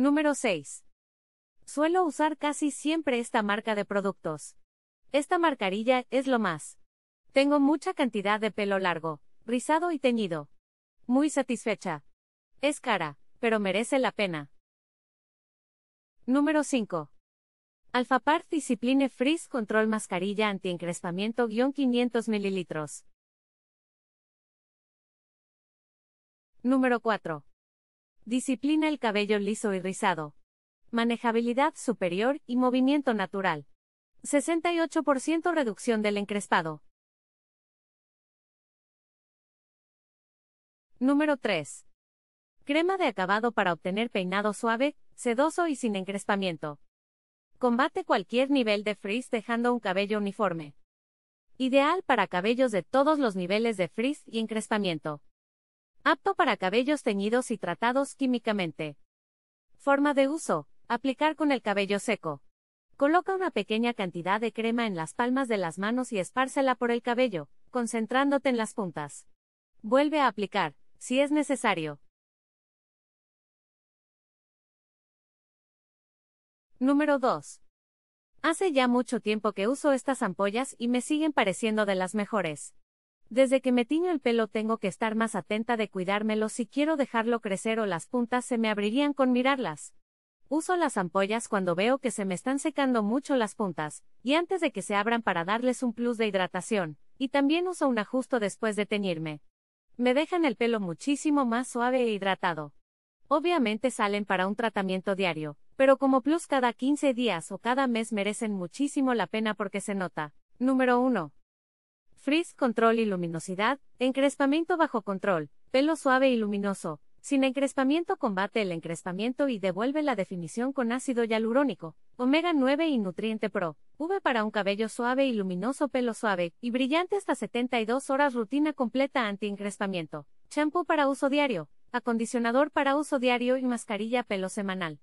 Número 6. Suelo usar casi siempre esta marca de productos. Esta marcarilla es lo más. Tengo mucha cantidad de pelo largo, rizado y teñido. Muy satisfecha. Es cara, pero merece la pena. Número 5. Alfapar Discipline Frizz Control Mascarilla anti encrespamiento 500 ml. Número 4. Disciplina el cabello liso y rizado. Manejabilidad superior y movimiento natural. 68% reducción del encrespado. Número 3. Crema de acabado para obtener peinado suave, sedoso y sin encrespamiento. Combate cualquier nivel de frizz dejando un cabello uniforme. Ideal para cabellos de todos los niveles de frizz y encrespamiento. Apto para cabellos teñidos y tratados químicamente. Forma de uso. Aplicar con el cabello seco. Coloca una pequeña cantidad de crema en las palmas de las manos y espársela por el cabello, concentrándote en las puntas. Vuelve a aplicar, si es necesario. Número 2. Hace ya mucho tiempo que uso estas ampollas y me siguen pareciendo de las mejores. Desde que me tiño el pelo tengo que estar más atenta de cuidármelo si quiero dejarlo crecer o las puntas se me abrirían con mirarlas. Uso las ampollas cuando veo que se me están secando mucho las puntas, y antes de que se abran para darles un plus de hidratación, y también uso un ajusto después de teñirme. Me dejan el pelo muchísimo más suave e hidratado. Obviamente salen para un tratamiento diario, pero como plus cada 15 días o cada mes merecen muchísimo la pena porque se nota. Número 1 frizz control y luminosidad, encrespamiento bajo control, pelo suave y luminoso, sin encrespamiento combate el encrespamiento y devuelve la definición con ácido hialurónico, omega 9 y nutriente pro, V para un cabello suave y luminoso pelo suave y brillante hasta 72 horas rutina completa anti-encrespamiento, champú para uso diario, acondicionador para uso diario y mascarilla pelo semanal.